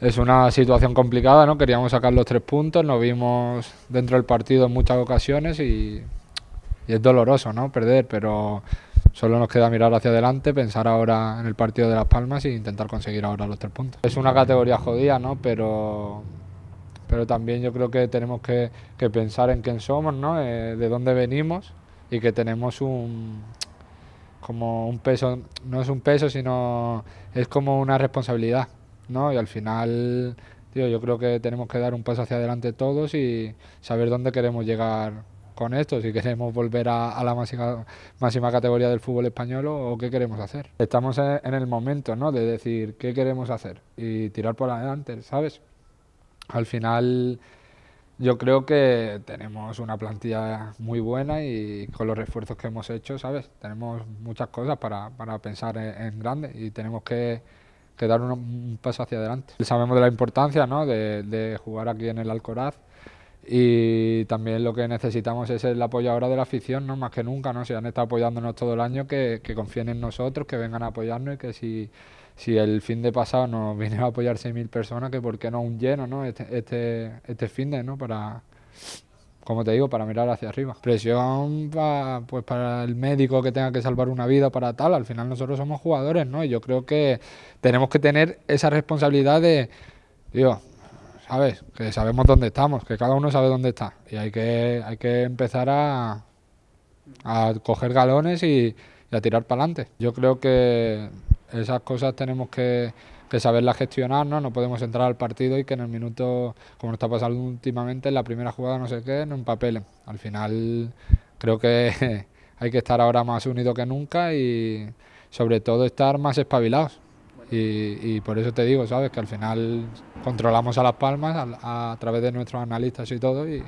es una situación complicada, ¿no? Queríamos sacar los tres puntos, nos vimos dentro del partido en muchas ocasiones y, es doloroso, ¿no? Perder, pero solo nos queda mirar hacia adelante, pensar ahora en el partido de Las Palmas e intentar conseguir ahora los tres puntos. Es una categoría jodida, ¿no? Pero, pero también yo creo que tenemos que, pensar en quién somos, ¿no? Eh, de dónde venimos y que tenemos un como un peso, no es un peso, sino es como una responsabilidad ¿no? Y al final, tío, yo creo que tenemos que dar un paso hacia adelante todos y saber dónde queremos llegar con esto, si queremos volver a, la máxima, máxima, categoría del fútbol español o, qué queremos hacer. Estamos en el momento, De decir qué queremos hacer y tirar por adelante, ¿sabes? Al final yo creo que tenemos una plantilla muy buena y con los refuerzos que hemos hecho, ¿sabes? Tenemos muchas cosas para, para pensar en, en grande y tenemos que te dar un, paso hacia adelante. Sabemos de la importancia de, jugar aquí en el Alcoraz y también lo que necesitamos es el apoyo ahora de la afición, ¿no? más que nunca, ¿no? si han estado apoyándonos todo el año, que, confíen en nosotros, que vengan a apoyarnos y que si, si el fin de pasado nos vinieron a apoyar 6.000 personas, que por qué no un lleno ¿no? Este, este, este fin de, ¿no? para, como te digo, para mirar hacia arriba. Presión pues para el médico que tenga que salvar una vida, para tal. Al final nosotros somos jugadores, ¿no? Y yo creo que tenemos que tener esa responsabilidad de, digo, ¿sabes? Que sabemos dónde estamos, que cada uno sabe dónde está. Y hay que, hay que empezar a, a coger galones y a tirar para adelante. Yo creo que esas cosas tenemos que que saberla gestionar, no podemos entrar al partido y que en el minuto, como nos está pasando últimamente, en la primera jugada no sé qué, un papel, Al final creo que hay que estar ahora más unido que nunca y sobre todo estar más espabilados. Y, por eso te digo, ¿sabes? Que al final controlamos a Las Palmas a, a través de nuestros analistas y todo y,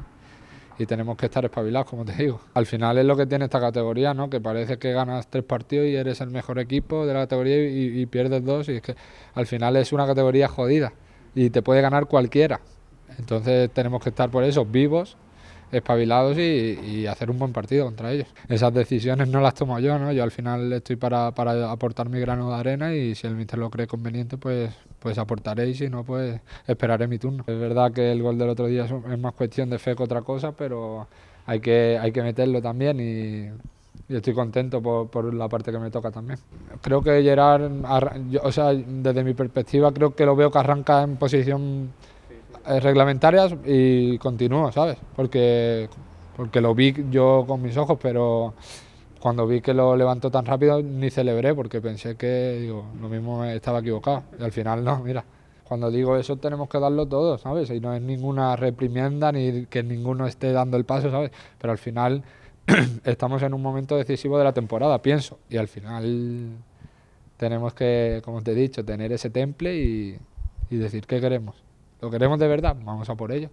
y tenemos que estar espabilados, como te digo. Al final es lo que tiene esta categoría, ¿no? Que parece que ganas tres partidos y eres el mejor equipo de la categoría y, y pierdes dos. Y es que al final es una categoría jodida y te puede ganar cualquiera. Entonces tenemos que estar por eso vivos espabilados y, hacer un buen partido contra ellos. Esas decisiones no las tomo yo, ¿no? Yo al final estoy para, aportar mi grano de arena y si el mister lo cree conveniente, pues, pues aportaré y si no, pues esperaré mi turno. Es verdad que el gol del otro día es, más cuestión de fe que otra cosa, pero hay que, hay que meterlo también y yo estoy contento por, por, la parte que me toca también. Creo que Gerard, o sea, desde mi perspectiva, creo que lo veo que arranca en posición eh, reglamentarias y continúo, ¿sabes? Porque, porque lo vi yo con mis ojos, pero cuando vi que lo levantó tan rápido ni celebré porque pensé que lo mismo estaba equivocado. Y al final no, mira. Cuando digo eso tenemos que darlo todo, ¿sabes? Y no es ninguna reprimienda ni que ninguno esté dando el paso, ¿sabes? Pero al final estamos en un momento decisivo de la temporada, pienso. Y al final tenemos que, como te he dicho, tener ese temple y, y decir qué queremos lo queremos de verdad, vamos a por ello.